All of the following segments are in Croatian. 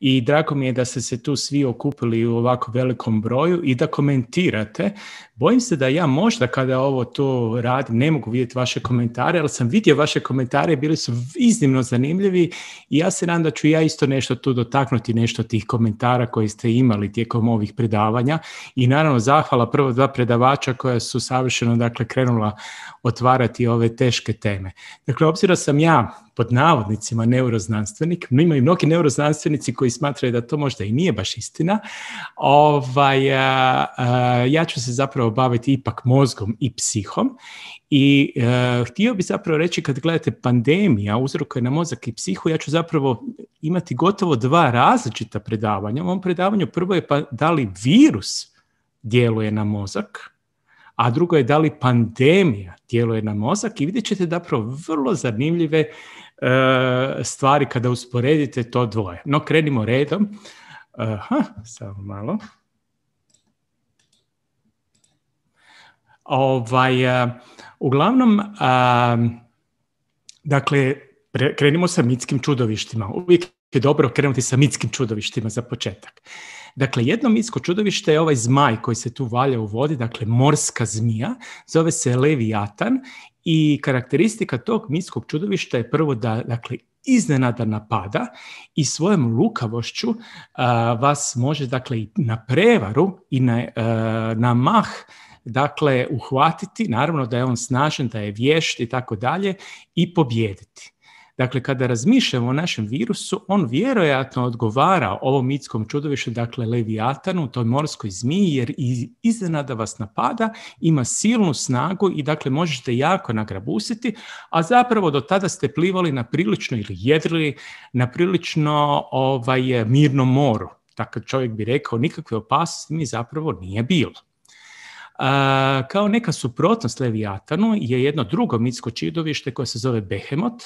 i drago mi je da ste se tu svi okupili u ovako velikom broju i da komentirate. Bojim se da ja možda kada ovo to radim ne mogu vidjeti vaše komentare, ali sam vidio vaše komentare, bili su iznimno zanimljivi i ja se nadam da ću ja isto nešto tu dotaknuti, nešto tih komentara koje ste imali tijekom ovih predavanja i naravno zahvala prvo dva predavača koja su savršeno dakle krenula otvarati ove teške teme. Dakle, obzirom sam ja pod navodnicima neuroznanstvenik, no imaju mnogi neuroznanstvenici koji smatraju da to možda i nije baš istina, ovaj, ja ću se zapravo baviti ipak mozgom i psihom i e, htio bi zapravo reći kad gledate pandemija uzrokuje na mozak i psihu, ja ću zapravo imati gotovo dva različita predavanja. U ovom predavanju prvo je pa da li virus djeluje na mozak, a drugo je da li pandemija djeluje na mozak i vidjet ćete zapravo vrlo zanimljive E, stvari kada usporedite to dvoje. No krenimo redom. Aha, e, samo malo. Ovaj, e, uglavnom, dakle, krenimo sa mitskim čudovištima. Uvijek je dobro krenuti sa mitskim čudovištima za početak. Dakle, jedno mitsko čudovište je ovaj zmaj koji se tu valja u vodi, dakle morska zmija, zove se Leviatan i karakteristika tog mitskog čudovišta je prvo da dakle, iznenada napada i svojom lukavošću vas može dakle, i na prevaru i na, e, na mah dakle uhvatiti, naravno da je on snažan, da je vješt i tako dalje i pobijediti. Dakle, kada razmišljamo o našem virusu, on vjerojatno odgovara ovom mitskom čudovištu, dakle Leviatanu, toj morskoj zmiji, jer iznenada vas napada, ima silnu snagu i dakle možete jako nagrabusiti, a zapravo do tada ste plivali na prilično ili jedrili na prilično ovaj, mirnom moru. Dakle, čovjek bi rekao, nikakve opasnosti mi zapravo nije bilo. kao neka suprotnost Levijatanu je jedno drugo mitsko čudovište koje se zove Behemot,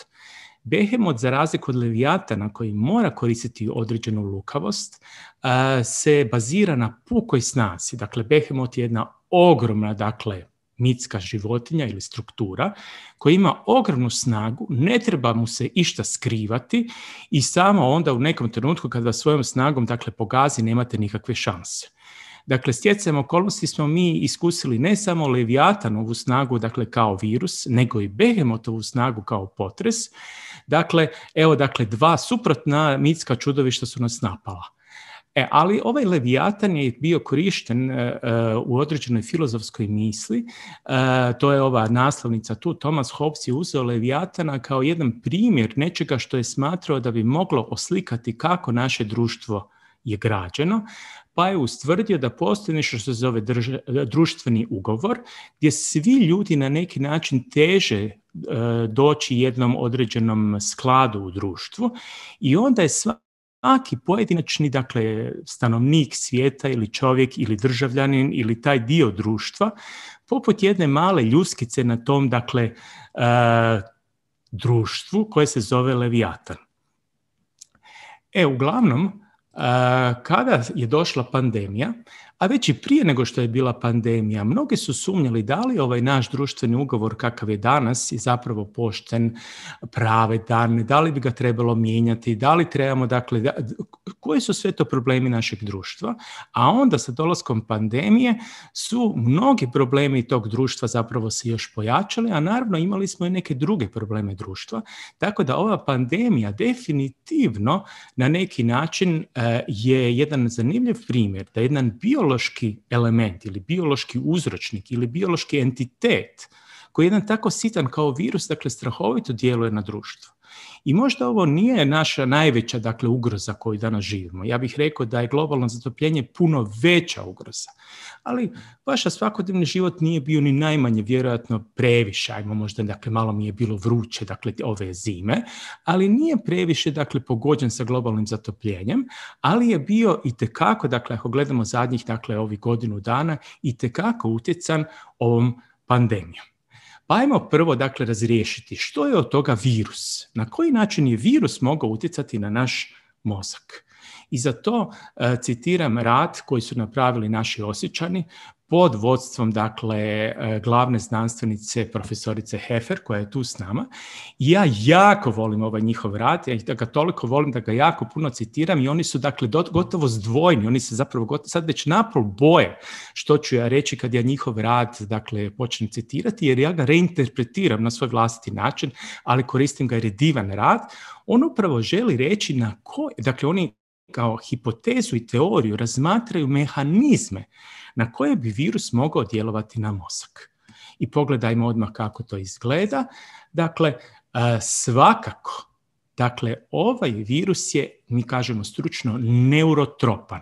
Behemot, za razliku od Levijatana koji mora koristiti određenu lukavost, eh, se bazira na pukoj snazi. Dakle, Behemot je jedna ogromna, dakle, mitska životinja ili struktura koja ima ogromnu snagu, ne treba mu se išta skrivati i samo onda u nekom trenutku kada svojom snagom dakle, pogazi nemate nikakve šanse. Dakle, stjecajem okolnosti smo mi iskusili ne samo Leviatanovu snagu, dakle kao virus, nego i Behemotovu snagu kao potres, Dakle, evo, dakle, dva suprotna mitska čudovišta su nas napala. E, ali ovaj Leviatan je bio korišten e, e, u određenoj filozofskoj misli, e, to je ova naslovnica tu, Thomas Hobbes je uzeo Leviatana kao jedan primjer nečega što je smatrao da bi moglo oslikati kako naše društvo je građeno, pa je ustvrdio da postoji nešto što se zove društveni ugovor, gdje svi ljudi na neki način teže e, doći jednom određenom skladu u društvu i onda je svaki pojedinačni dakle stanovnik svijeta ili čovjek ili državljanin ili taj dio društva poput jedne male ljuskice na tom dakle e, društvu koje se zove Leviatan. E uglavnom kada je došla pandemija, a već i prije nego što je bila pandemija, mnogi su sumnjali da li ovaj naš društveni ugovor kakav je danas i zapravo pošten, dane, da li bi ga trebalo mijenjati, da li trebamo, dakle, koji su sve to problemi našeg društva, a onda sa dolaskom pandemije su mnogi problemi tog društva zapravo se još pojačali, a naravno imali smo i neke druge probleme društva, tako da ova pandemija definitivno na neki način e, je jedan zanimljiv primjer da jedan bio biološki element ili biološki uzročnik ili biološki entitet koji je jedan tako sitan kao virus, dakle strahovito djeluje na društvo. I možda ovo nije naša najveća dakle, ugroza koju danas živimo. Ja bih rekao da je globalno zatopljenje puno veća ugroza. Ali vaša svakodnevni život nije bio ni najmanje vjerojatno previše, ajmo možda dakle, malo mi je bilo vruće dakle, ove zime, ali nije previše dakle, pogođen sa globalnim zatopljenjem, ali je bio i tekako, dakle ako gledamo zadnjih dakle, ovih godinu dana, i tekako utjecan ovom pandemijom. Pa ajmo prvo dakle razriješiti što je od toga virus, na koji način je virus mogao utjecati na naš mozak. I za to e, citiram rad koji su napravili naši osjećani pod vodstvom dakle e, glavne znanstvenice profesorice Hefer koja je tu s nama i ja jako volim ovaj njihov rad, ja ga toliko volim da ga jako puno citiram i oni su dakle gotovo zdvojni, oni se zapravo gotovo, sad već napol boje što ću ja reći kad ja njihov rad dakle počnem citirati jer ja ga reinterpretiram na svoj vlastiti način, ali koristim ga jer je divan rad, on upravo želi reći na koji, dakle oni kao hipotezu i teoriju razmatraju mehanizme na koje bi virus mogao djelovati na mozak. I pogledajmo odmah kako to izgleda. Dakle, e, svakako, dakle, ovaj virus je, mi kažemo stručno, neurotropan.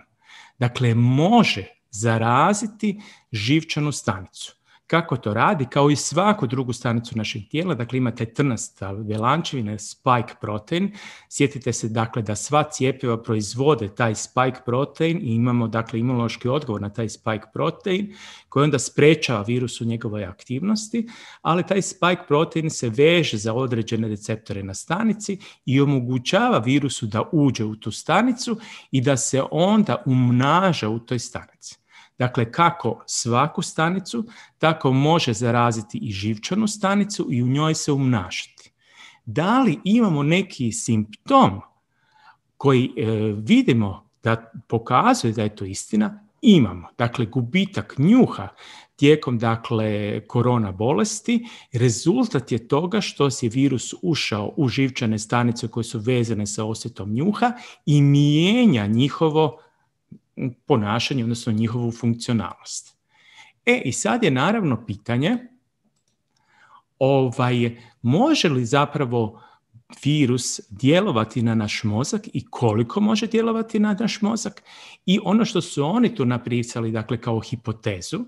Dakle, može zaraziti živčanu stanicu. Kako to radi? Kao i svaku drugu stanicu našeg tijela, dakle imate trnasta velančevine, spike protein. Sjetite se dakle da sva cijepiva proizvode taj spike protein i imamo dakle imunološki odgovor na taj spike protein koji onda sprečava virus u njegovoj aktivnosti, ali taj spike protein se veže za određene receptore na stanici i omogućava virusu da uđe u tu stanicu i da se onda umnaža u toj stanici. Dakle, kako svaku stanicu, tako može zaraziti i živčanu stanicu i u njoj se umnašati. Da li imamo neki simptom koji e, vidimo da pokazuje da je to istina? Imamo. Dakle, gubitak njuha tijekom dakle korona bolesti rezultat je toga što se virus ušao u živčane stanice koje su vezane sa osjetom njuha i mijenja njihovo ponašanje, odnosno njihovu funkcionalnost. E, i sad je naravno pitanje ovaj, može li zapravo virus djelovati na naš mozak i koliko može djelovati na naš mozak i ono što su oni tu napisali dakle kao hipotezu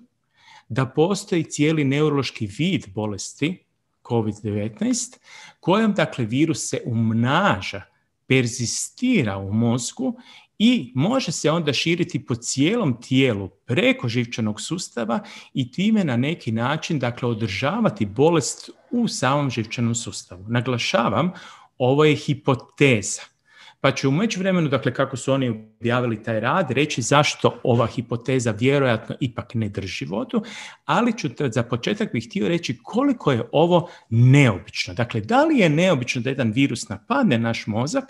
da postoji cijeli neurološki vid bolesti COVID-19 kojom dakle virus se umnaža, perzistira u mozgu i može se onda širiti po cijelom tijelu preko živčanog sustava i time na neki način dakle održavati bolest u samom živčanom sustavu. Naglašavam, ovo je hipoteza pa ću u vremenu, dakle kako su oni objavili taj rad, reći zašto ova hipoteza vjerojatno ipak ne drži vodu, ali ću za početak bih htio reći koliko je ovo neobično. Dakle, da li je neobično da jedan virus napadne naš mozak,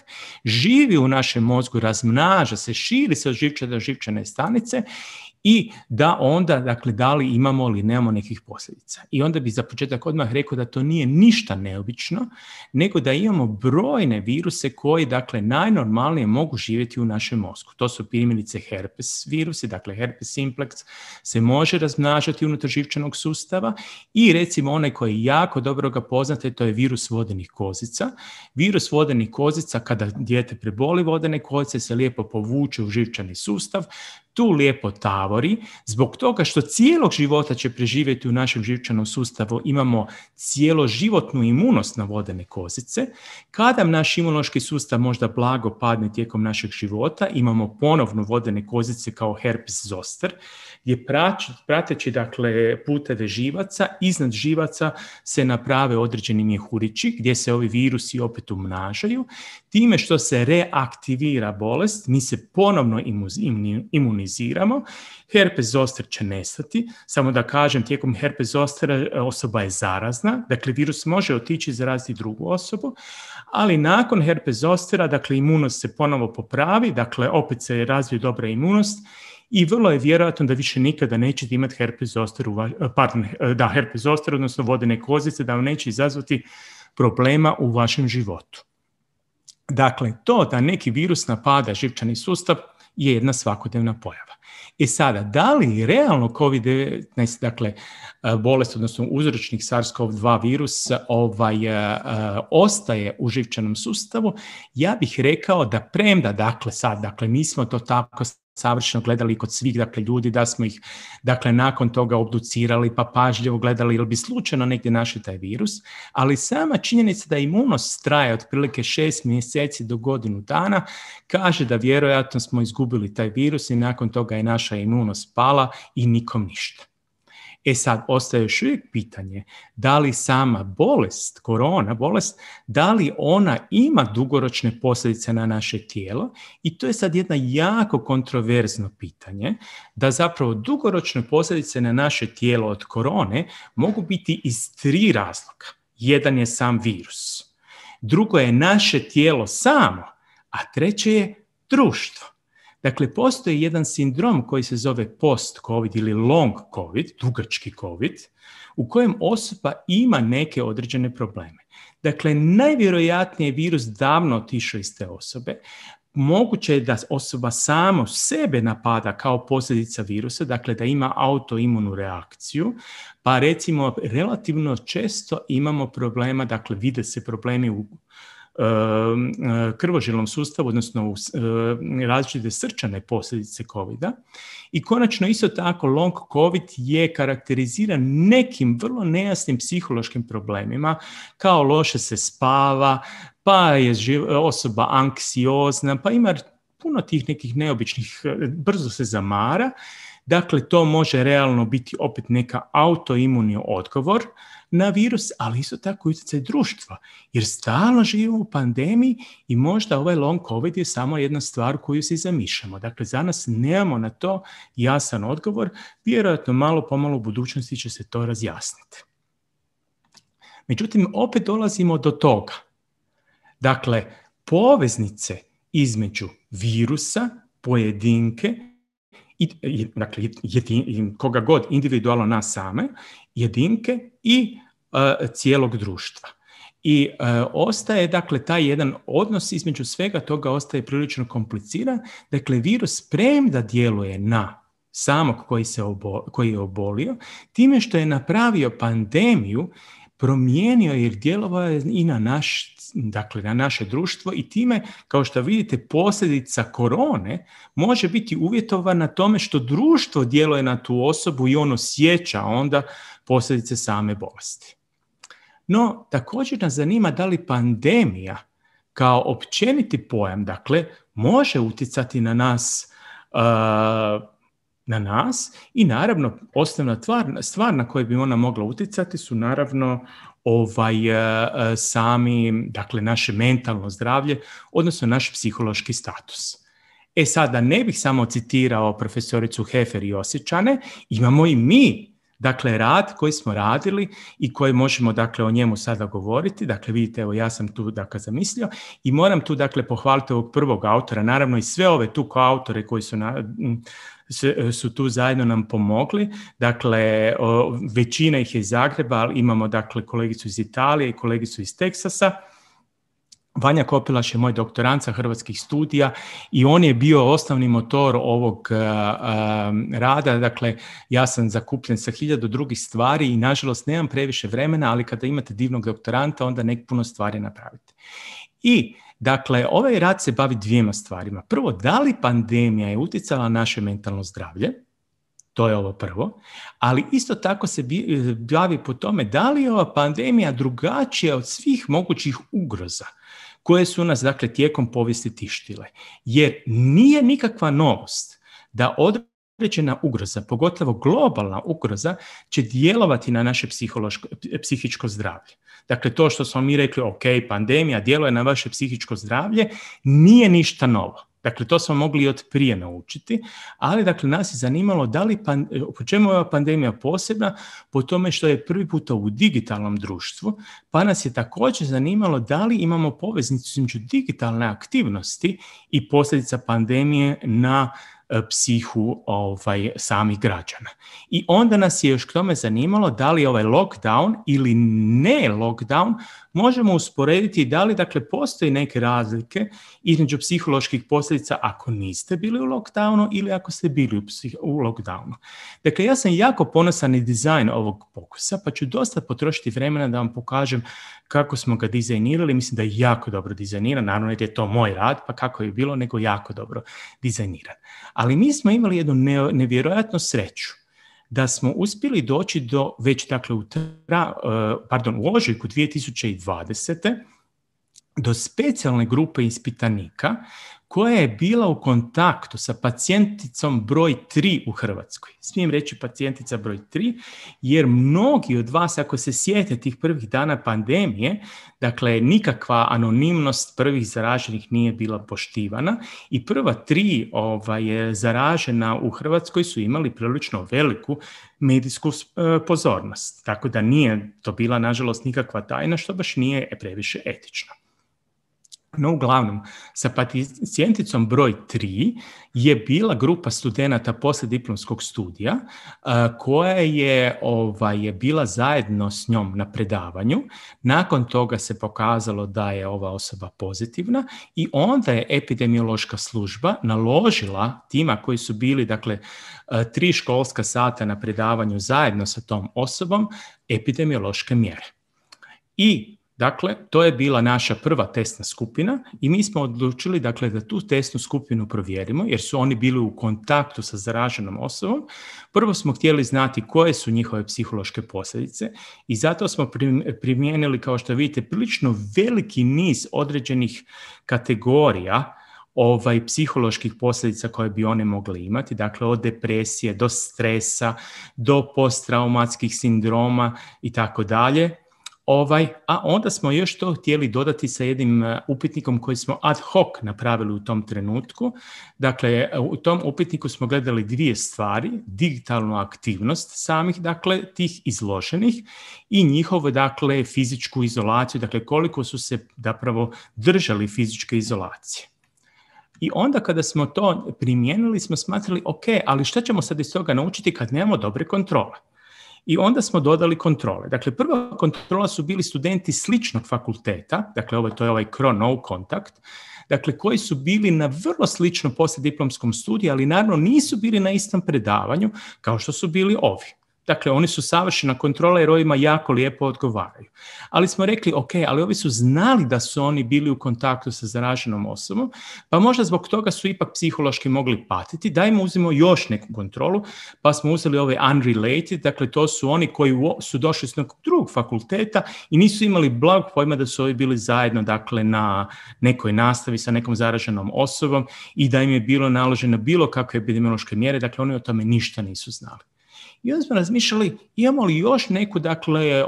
živi u našem mozgu, razmnaža se, širi se od živčane do živčane stanice i da onda, dakle, da li imamo ili nemamo nekih posljedica. I onda bi za početak odmah rekao da to nije ništa neobično, nego da imamo brojne viruse koji, dakle, najnormalnije mogu živjeti u našem mozgu. To su primjerice herpes virusi, dakle, herpes simplex se može razmnažati unutar živčanog sustava i recimo onaj koji je jako dobro ga poznate, to je virus vodenih kozica. Virus vodenih kozica, kada dijete preboli vodene kozice, se lijepo povuče u živčani sustav, tu lijepo tavori zbog toga što cijelog života će preživjeti u našem živčanom sustavu imamo cijeloživotnu imunost na vodene kozice. Kada naš imunološki sustav možda blago padne tijekom našeg života, imamo ponovno vodene kozice kao herpes zoster, gdje prateći dakle, puteve živaca, iznad živaca se naprave određeni mjehurići gdje se ovi virusi opet umnažaju. Time što se reaktivira bolest, mi se ponovno imuniziramo organiziramo. Herpes zoster će nestati, samo da kažem, tijekom herpes zostera e, osoba je zarazna, dakle virus može otići i zaraziti drugu osobu, ali nakon herpes zostera, dakle imunost se ponovo popravi, dakle opet se razvije dobra imunost i vrlo je vjerojatno da više nikada nećete imati herpes zoster, e, e, da, herpes odnosno vodene kozice, da vam neće izazvati problema u vašem životu. Dakle, to da neki virus napada živčani sustav je jedna svakodnevna pojava. I e sada, da li realno COVID-19, dakle e, bolest, odnosno uzročnik SARS-CoV-2 virus ovaj, e, ostaje u živčanom sustavu, ja bih rekao da premda, dakle sad, dakle nismo to tako savršeno gledali kod svih dakle, ljudi, da smo ih dakle, nakon toga obducirali pa pažljivo gledali ili bi slučajno negdje našli taj virus, ali sama činjenica da imunost traje otprilike šest mjeseci do godinu dana kaže da vjerojatno smo izgubili taj virus i nakon toga je naša imunost pala i nikom ništa. E sad, ostaje još uvijek pitanje da li sama bolest, korona bolest, da li ona ima dugoročne posljedice na naše tijelo i to je sad jedno jako kontroverzno pitanje da zapravo dugoročne posljedice na naše tijelo od korone mogu biti iz tri razloga. Jedan je sam virus, drugo je naše tijelo samo, a treće je društvo. Dakle, postoji jedan sindrom koji se zove post-covid ili long covid, dugački covid, u kojem osoba ima neke određene probleme. Dakle, najvjerojatnije je virus davno otišao iz te osobe, moguće je da osoba samo sebe napada kao posljedica virusa, dakle da ima autoimunu reakciju, pa recimo relativno često imamo problema, dakle vide se problemi u Um, uh, krvožilnom sustavu, odnosno u uh, različite srčane posljedice covid -a. I konačno isto tako long covid je karakteriziran nekim vrlo nejasnim psihološkim problemima kao loše se spava, pa je osoba anksiozna, pa ima puno tih nekih neobičnih, e, brzo se zamara. Dakle, to može realno biti opet neka autoimuni odgovor na virus, ali isto tako i utjecaj društva. Jer stalno živimo u pandemiji i možda ovaj long covid je samo jedna stvar koju si zamišljamo. Dakle, za nas nemamo na to jasan odgovor. Vjerojatno malo pomalo u budućnosti će se to razjasniti. Međutim, opet dolazimo do toga. Dakle, poveznice između virusa, pojedinke i, dakle, jedin, koga god, individualno nas same, jedinke i e, cijelog društva. I e, ostaje, dakle, taj jedan odnos između svega toga ostaje prilično kompliciran. Dakle, virus premda djeluje na samog koji, se koji je obolio, time što je napravio pandemiju, promijenio jer djelovao je i na naš dakle, na naše društvo i time, kao što vidite, posljedica korone može biti uvjetovana tome što društvo djeluje na tu osobu i ono sjeća onda posljedice same bolesti. No, također nas zanima da li pandemija kao općeniti pojam, dakle, može utjecati na nas na nas i naravno osnovna stvar na koju bi ona mogla utjecati su naravno ovaj, eh, eh, sami, dakle naše mentalno zdravlje, odnosno naš psihološki status. E sada ne bih samo citirao profesoricu Hefer i Osjećane, imamo i mi Dakle, rad koji smo radili i koji možemo dakle o njemu sada govoriti. Dakle, vidite, evo ja sam tu dakle zamislio i moram tu dakle pohvaliti ovog prvog autora, naravno i sve ove tu kao autore koji su E, su tu zajedno nam pomogli. Dakle, većina ih je iz Zagreba, ali imamo dakle kolegicu iz Italije i kolegicu iz Teksasa. Vanja Kopilaš je moj doktoranca hrvatskih studija i on je bio osnovni motor ovog e, e, rada, dakle ja sam zakupljen sa hiljadu drugih stvari i nažalost nemam previše vremena, ali kada imate divnog doktoranta onda nek puno stvari napravite. I Dakle, ovaj rad se bavi dvijema stvarima. Prvo, da li pandemija je utjecala na naše mentalno zdravlje? To je ovo prvo. Ali isto tako se e, bavi po tome da li je ova pandemija drugačija od svih mogućih ugroza koje su nas dakle tijekom povijesti tištile. Jer nije nikakva novost da od određena ugroza, pogotovo globalna ugroza, će djelovati na naše psihičko zdravlje. Dakle, to što smo mi rekli, ok, pandemija djeluje na vaše psihičko zdravlje, nije ništa novo. Dakle, to smo mogli i od prije naučiti, ali dakle, nas je zanimalo da li po čemu je ova pandemija posebna, po tome što je prvi puta u digitalnom društvu, pa nas je također zanimalo da li imamo poveznicu između digitalne aktivnosti i posljedica pandemije na E, psihu ovaj, samih građana. I onda nas je još k tome zanimalo da li ovaj lockdown ili ne lockdown možemo usporediti da li dakle postoje neke razlike između psiholoških posljedica ako niste bili u lockdownu ili ako ste bili u, psih- u lockdownu. Dakle, ja sam jako ponosan i dizajn ovog pokusa, pa ću dosta potrošiti vremena da vam pokažem kako smo ga dizajnirali. Mislim da je jako dobro dizajniran, naravno jer je to moj rad, pa kako je bilo, nego jako dobro dizajniran. Ali mi smo imali jednu nevjerojatnu sreću da smo uspjeli doći do već dakle u, tra, eh, pardon, u ožujku 2020 do specijalne grupe ispitanika koja je bila u kontaktu sa pacijenticom broj 3 u Hrvatskoj. Smijem reći pacijentica broj 3, jer mnogi od vas, ako se sjete tih prvih dana pandemije, dakle, nikakva anonimnost prvih zaraženih nije bila poštivana i prva tri ovaj, zaražena u Hrvatskoj su imali prilično veliku medijsku eh, pozornost. Tako da nije to bila, nažalost, nikakva tajna, što baš nije previše etično. No, uglavnom, sa pacijenticom broj 3 je bila grupa studenata diplomskog studija eh, koja je, ovaj, je bila zajedno s njom na predavanju. Nakon toga se pokazalo da je ova osoba pozitivna i onda je epidemiološka služba naložila tima koji su bili dakle, eh, tri školska sata na predavanju zajedno sa tom osobom epidemiološke mjere. I Dakle, to je bila naša prva testna skupina i mi smo odlučili dakle, da tu testnu skupinu provjerimo jer su oni bili u kontaktu sa zaraženom osobom. Prvo smo htjeli znati koje su njihove psihološke posljedice i zato smo primijenili, kao što vidite, prilično veliki niz određenih kategorija ovaj psiholoških posljedica koje bi one mogle imati, dakle od depresije do stresa, do posttraumatskih sindroma i tako dalje Ovaj, a onda smo još to htjeli dodati sa jednim e, upitnikom koji smo ad hoc napravili u tom trenutku. Dakle, e, u tom upitniku smo gledali dvije stvari, digitalnu aktivnost samih, dakle, tih izloženih i njihovo, dakle, fizičku izolaciju, dakle, koliko su se zapravo držali fizičke izolacije. I onda kada smo to primijenili, smo smatrali, ok, ali šta ćemo sad iz toga naučiti kad nemamo dobre kontrole? i onda smo dodali kontrole. Dakle, prva kontrola su bili studenti sličnog fakulteta, dakle, ovo, ovaj, to je ovaj CRO-NO Contact, dakle, koji su bili na vrlo slično diplomskom studiju, ali naravno nisu bili na istom predavanju kao što su bili ovi. Dakle, oni su savršena kontrola jer ovima jako lijepo odgovaraju. Ali smo rekli, ok, ali ovi su znali da su oni bili u kontaktu sa zaraženom osobom, pa možda zbog toga su ipak psihološki mogli patiti. Dajmo uzimo još neku kontrolu, pa smo uzeli ove unrelated, dakle to su oni koji su došli s nekog drugog fakulteta i nisu imali blag pojma da su ovi bili zajedno, dakle, na nekoj nastavi sa nekom zaraženom osobom i da im je bilo naloženo bilo kakve epidemiološke mjere, dakle oni o tome ništa nisu znali. I onda smo razmišljali imamo li još neku dakle e,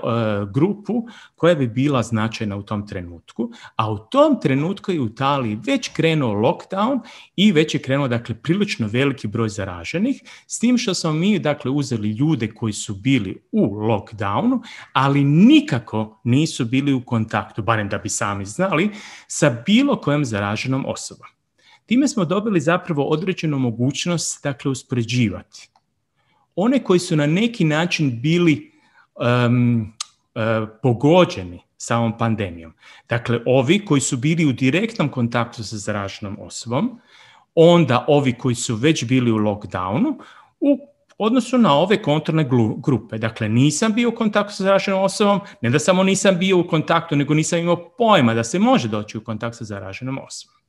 grupu koja bi bila značajna u tom trenutku, a u tom trenutku je u Italiji već krenuo lockdown i već je krenuo dakle prilično veliki broj zaraženih, s tim što smo mi dakle uzeli ljude koji su bili u lockdownu, ali nikako nisu bili u kontaktu, barem da bi sami znali, sa bilo kojom zaraženom osobom. Time smo dobili zapravo određenu mogućnost dakle uspoređivati one koji su na neki način bili um, pogođeni samom pandemijom. Dakle, ovi koji su bili u direktnom kontaktu sa zaraženom osobom, onda ovi koji su već bili u lockdownu, u odnosu na ove kontrolne grupe. Dakle, nisam bio u kontaktu sa zaraženom osobom, ne da samo nisam bio u kontaktu, nego nisam imao pojma da se može doći u kontakt sa zaraženom osobom.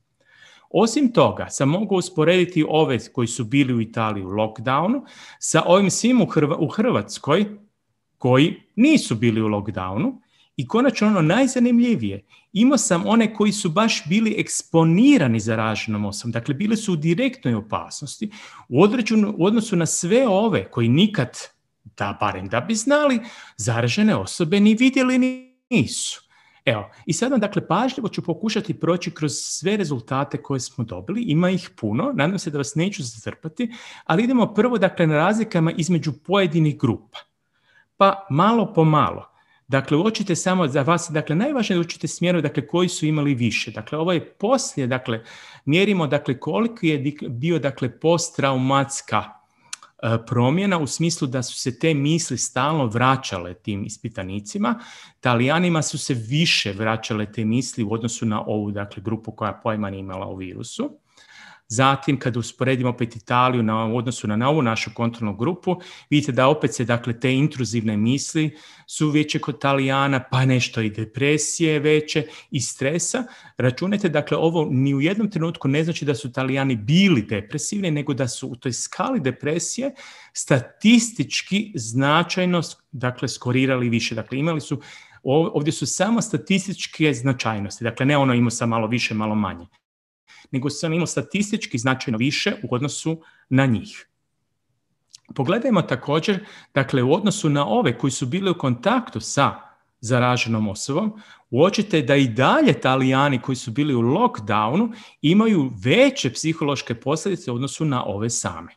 Osim toga, sam mogu usporediti ove koji su bili u Italiji u lockdownu sa ovim svim u, Hrvatskoj koji nisu bili u lockdownu i konačno ono najzanimljivije, imao sam one koji su baš bili eksponirani zaraženom osobom, dakle bili su u direktnoj opasnosti u, određenu, u odnosu na sve ove koji nikad, da barem da bi znali, zaražene osobe ni vidjeli ni nisu. Evo, i sada dakle pažljivo ću pokušati proći kroz sve rezultate koje smo dobili, ima ih puno, nadam se da vas neću zatrpati, ali idemo prvo dakle na razlikama između pojedinih grupa. Pa malo po malo, Dakle, uočite samo za vas, dakle, najvažnije da uočite smjeru, dakle, koji su imali više. Dakle, ovo je poslije, dakle, mjerimo, dakle, koliko je bio, dakle, posttraumatska E, promjena u smislu da su se te misli stalno vraćale tim ispitanicima. Talijanima su se više vraćale te misli u odnosu na ovu dakle, grupu koja pojma nije imala o virusu. Zatim, kad usporedimo opet Italiju na u odnosu na, ovu našu kontrolnu grupu, vidite da opet se dakle te intruzivne misli su veće kod Italijana, pa nešto i depresije veće i stresa. Računajte, dakle, ovo ni u jednom trenutku ne znači da su Italijani bili depresivni, nego da su u toj skali depresije statistički značajno dakle, skorirali više. Dakle, imali su Ovdje su samo statističke značajnosti, dakle ne ono imao sam malo više, malo manje nego sam imao statistički značajno više u odnosu na njih. Pogledajmo također, dakle, u odnosu na ove koji su bili u kontaktu sa zaraženom osobom, uočite da i dalje talijani koji su bili u lockdownu imaju veće psihološke posljedice u odnosu na ove same.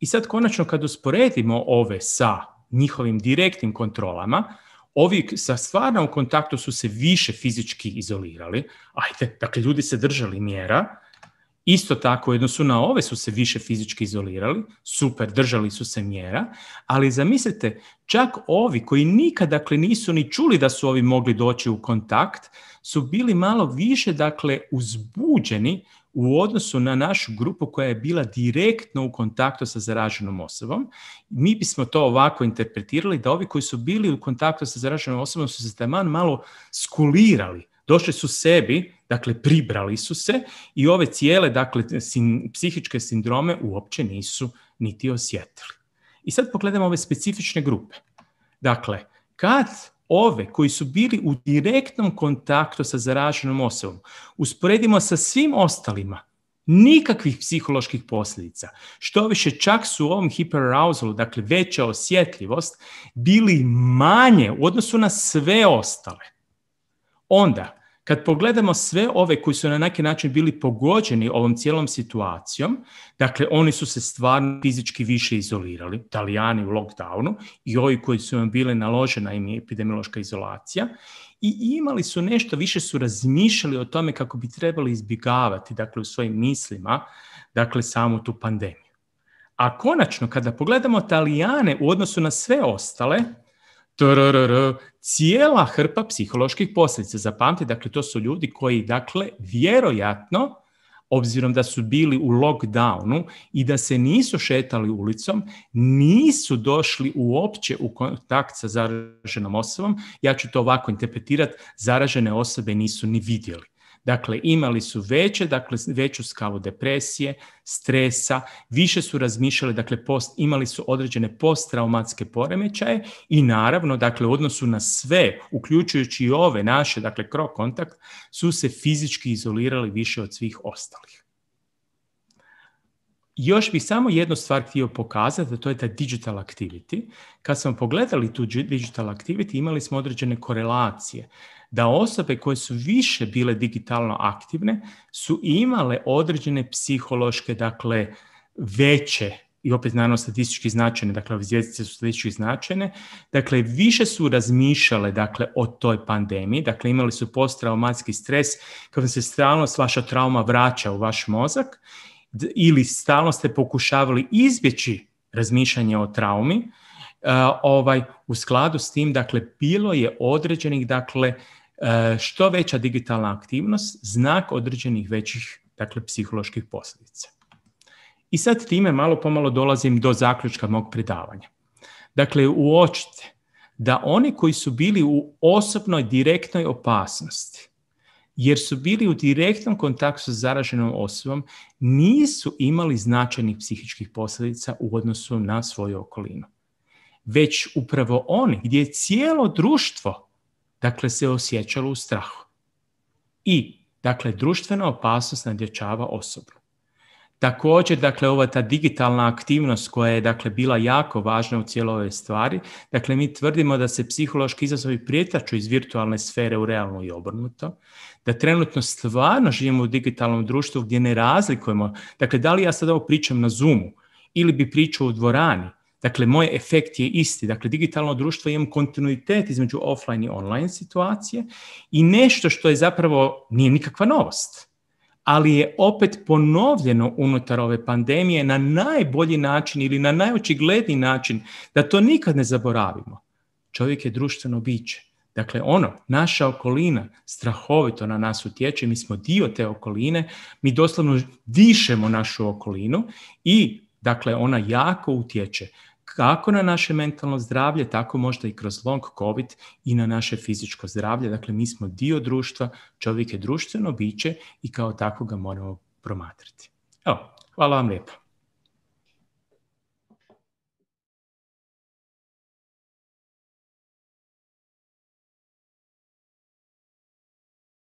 I sad konačno kad usporedimo ove sa njihovim direktnim kontrolama, ovi sa stvarno u kontaktu su se više fizički izolirali, ajde, dakle ljudi se držali mjera, isto tako jedno su na ove su se više fizički izolirali, super, držali su se mjera, ali zamislite, čak ovi koji nikad dakle, nisu ni čuli da su ovi mogli doći u kontakt, su bili malo više dakle uzbuđeni u odnosu na našu grupu koja je bila direktno u kontaktu sa zaraženom osobom, mi bismo to ovako interpretirali da ovi koji su bili u kontaktu sa zaraženom osobom su se taman malo skulirali, došli su sebi, dakle pribrali su se i ove cijele dakle, psihičke sindrome uopće nisu niti osjetili. I sad pogledamo ove specifične grupe. Dakle, kad ove koji su bili u direktnom kontaktu sa zaraženom osobom, usporedimo sa svim ostalima, nikakvih psiholoških posljedica. Što više, čak su u ovom hiperarousalu, dakle veća osjetljivost, bili manje u odnosu na sve ostale. Onda, kad pogledamo sve ove koji su na neki način bili pogođeni ovom cijelom situacijom, dakle oni su se stvarno fizički više izolirali, Talijani u lockdownu i ovi koji su im bili naložena im je epidemiološka izolacija i imali su nešto, više su razmišljali o tome kako bi trebali izbjegavati, dakle u svojim mislima, dakle samu tu pandemiju. A konačno, kada pogledamo Talijane u odnosu na sve ostale, cijela hrpa psiholoških posljedica. Zapamti, dakle, to su ljudi koji, dakle, vjerojatno, obzirom da su bili u lockdownu i da se nisu šetali ulicom, nisu došli uopće u kontakt sa zaraženom osobom, ja ću to ovako interpretirati, zaražene osobe nisu ni vidjeli. Dakle, imali su veće, dakle, veću skavu depresije, stresa, više su razmišljali, dakle, post, imali su određene posttraumatske poremećaje i naravno, dakle, u odnosu na sve, uključujući i ove naše, dakle, krok kontakt, su se fizički izolirali više od svih ostalih još bi samo jednu stvar htio pokazati, a to je ta digital activity. Kad smo pogledali tu digital activity, imali smo određene korelacije. Da osobe koje su više bile digitalno aktivne su imale određene psihološke, dakle, veće i opet naravno statistički značajne, dakle ove su statistički značajne, dakle više su razmišljale dakle o toj pandemiji, dakle imali su posttraumatski stres, kada se stalno vaša trauma vraća u vaš mozak ili stalno ste pokušavali izbjeći razmišljanje o traumi, e, ovaj, u skladu s tim, dakle, bilo je određenih, dakle, e, što veća digitalna aktivnost, znak određenih većih, dakle, psiholoških posljedica. I sad time malo pomalo dolazim do zaključka mog predavanja. Dakle, uočite da oni koji su bili u osobnoj direktnoj opasnosti jer su bili u direktnom kontaktu sa zaraženom osobom, nisu imali značajnih psihičkih posljedica u odnosu na svoju okolinu. Već upravo oni, gdje je cijelo društvo dakle, se osjećalo u strahu. I, dakle, društvena opasnost nadječava osobu. Također, dakle, ova ta digitalna aktivnost koja je, dakle, bila jako važna u cijeloj ovoj stvari, dakle, mi tvrdimo da se psihološki izazovi prijetaču iz virtualne sfere u realno i obrnuto, da trenutno stvarno živimo u digitalnom društvu gdje ne razlikujemo, dakle, da li ja sad ovo pričam na Zoomu ili bi pričao u dvorani, Dakle, moj efekt je isti. Dakle, digitalno društvo imam kontinuitet između offline i online situacije i nešto što je zapravo nije nikakva novost ali je opet ponovljeno unutar ove pandemije na najbolji način ili na najočigledniji način, da to nikad ne zaboravimo. Čovjek je društveno biće. Dakle, ono, naša okolina strahovito na nas utječe, mi smo dio te okoline, mi doslovno dišemo našu okolinu i, dakle, ona jako utječe kako na naše mentalno zdravlje, tako možda i kroz long COVID i na naše fizičko zdravlje. Dakle, mi smo dio društva, čovjek je društveno biće i kao ga moramo promatrati. Evo, hvala vam lijepo.